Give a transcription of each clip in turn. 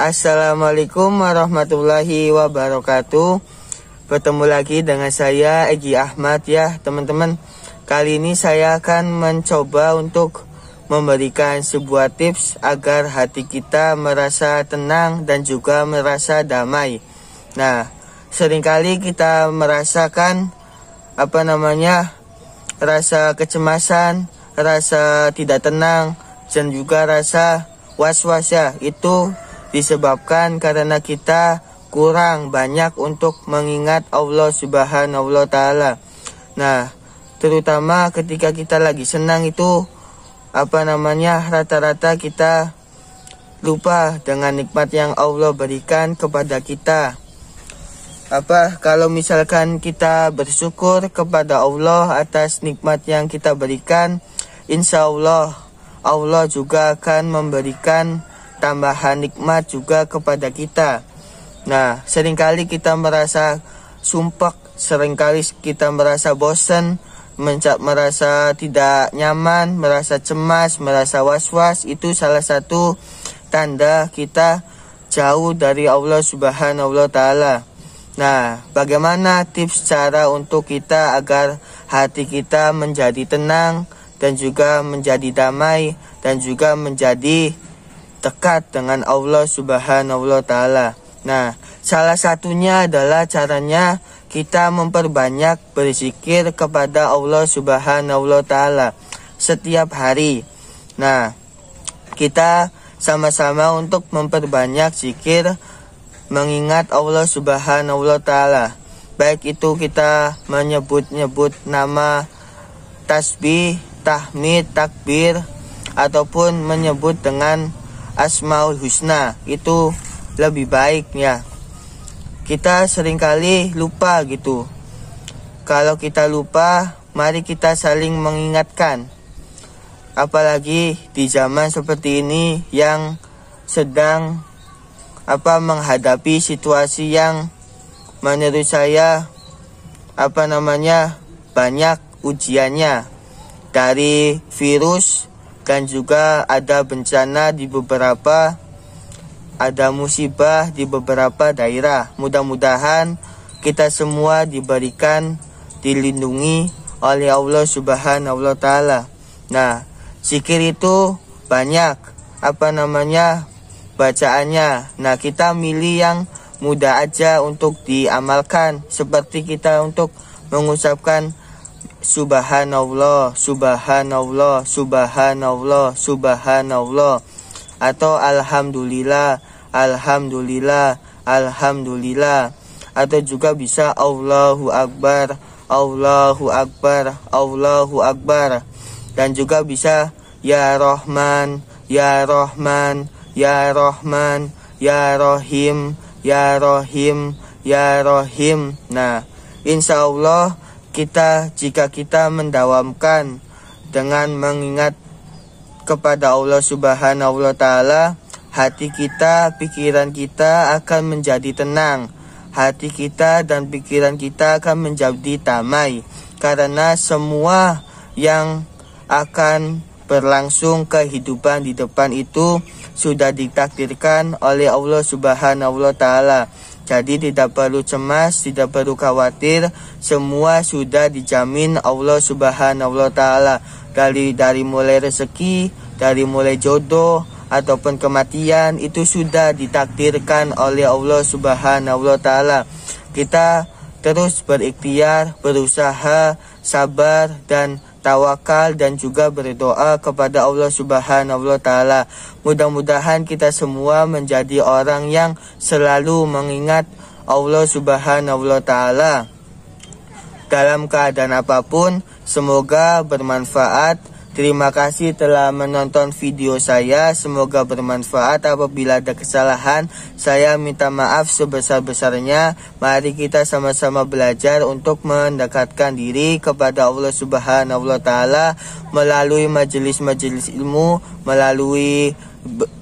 Assalamualaikum warahmatullahi wabarakatuh Bertemu lagi dengan saya Egi Ahmad ya teman-teman Kali ini saya akan mencoba untuk memberikan sebuah tips agar hati kita merasa tenang dan juga merasa damai Nah seringkali kita merasakan apa namanya rasa kecemasan, rasa tidak tenang dan juga rasa was-was ya itu disebabkan karena kita kurang banyak untuk mengingat Allah Subhanahu wa taala. Nah, terutama ketika kita lagi senang itu apa namanya rata-rata kita lupa dengan nikmat yang Allah berikan kepada kita. Apa kalau misalkan kita bersyukur kepada Allah atas nikmat yang kita berikan, insya Allah Allah juga akan memberikan tambahan nikmat juga kepada kita. Nah, seringkali kita merasa sumpah, seringkali kita merasa bosan, mencap merasa tidak nyaman, merasa cemas, merasa was-was, itu salah satu tanda kita jauh dari Allah Subhanahu wa taala. Nah, bagaimana tips cara untuk kita agar hati kita menjadi tenang dan juga menjadi damai dan juga menjadi dekat dengan Allah Subhanahu wa taala. Nah, salah satunya adalah caranya kita memperbanyak berzikir kepada Allah Subhanahu wa taala setiap hari. Nah, kita sama-sama untuk memperbanyak zikir mengingat Allah Subhanahu wa taala. Baik itu kita menyebut-nyebut nama tasbih, tahmid, takbir ataupun menyebut dengan Asmaul Husna itu lebih baik ya. Kita seringkali lupa gitu. Kalau kita lupa, mari kita saling mengingatkan. Apalagi di zaman seperti ini yang sedang apa menghadapi situasi yang menurut saya apa namanya banyak ujiannya dari virus dan juga ada bencana di beberapa ada musibah di beberapa daerah. Mudah-mudahan kita semua diberikan dilindungi oleh Allah Subhanahu wa taala. Nah, zikir itu banyak apa namanya bacaannya. Nah, kita milih yang mudah aja untuk diamalkan seperti kita untuk mengucapkan subhanallah, subhanallah, subhanallah, subhanallah atau alhamdulillah, alhamdulillah, alhamdulillah atau juga bisa Allahu akbar, Allahu akbar, Allahu akbar dan juga bisa ya Rahman, ya Rahman, ya Rahman, ya Rahim, ya Rahim, ya Rahim. Nah, insya Allah kita jika kita mendawamkan dengan mengingat kepada Allah Subhanahu wa taala, hati kita, pikiran kita akan menjadi tenang. Hati kita dan pikiran kita akan menjadi damai karena semua yang akan berlangsung kehidupan di depan itu sudah ditakdirkan oleh Allah Subhanahu wa taala. Jadi tidak perlu cemas, tidak perlu khawatir, semua sudah dijamin Allah Subhanahu wa taala dari dari mulai rezeki, dari mulai jodoh ataupun kematian itu sudah ditakdirkan oleh Allah Subhanahu wa taala. Kita terus berikhtiar, berusaha, sabar dan tawakal dan juga berdoa kepada Allah Subhanahu wa taala. Mudah-mudahan kita semua menjadi orang yang selalu mengingat Allah Subhanahu wa taala. Dalam keadaan apapun, semoga bermanfaat Terima kasih telah menonton video saya. Semoga bermanfaat. Apabila ada kesalahan, saya minta maaf sebesar-besarnya. Mari kita sama-sama belajar untuk mendekatkan diri kepada Allah Subhanahu wa taala melalui majelis-majelis ilmu, melalui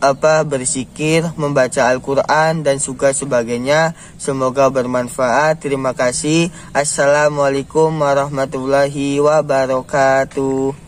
apa bersikir, membaca Al-Quran dan juga sebagainya. Semoga bermanfaat. Terima kasih. Assalamualaikum warahmatullahi wabarakatuh.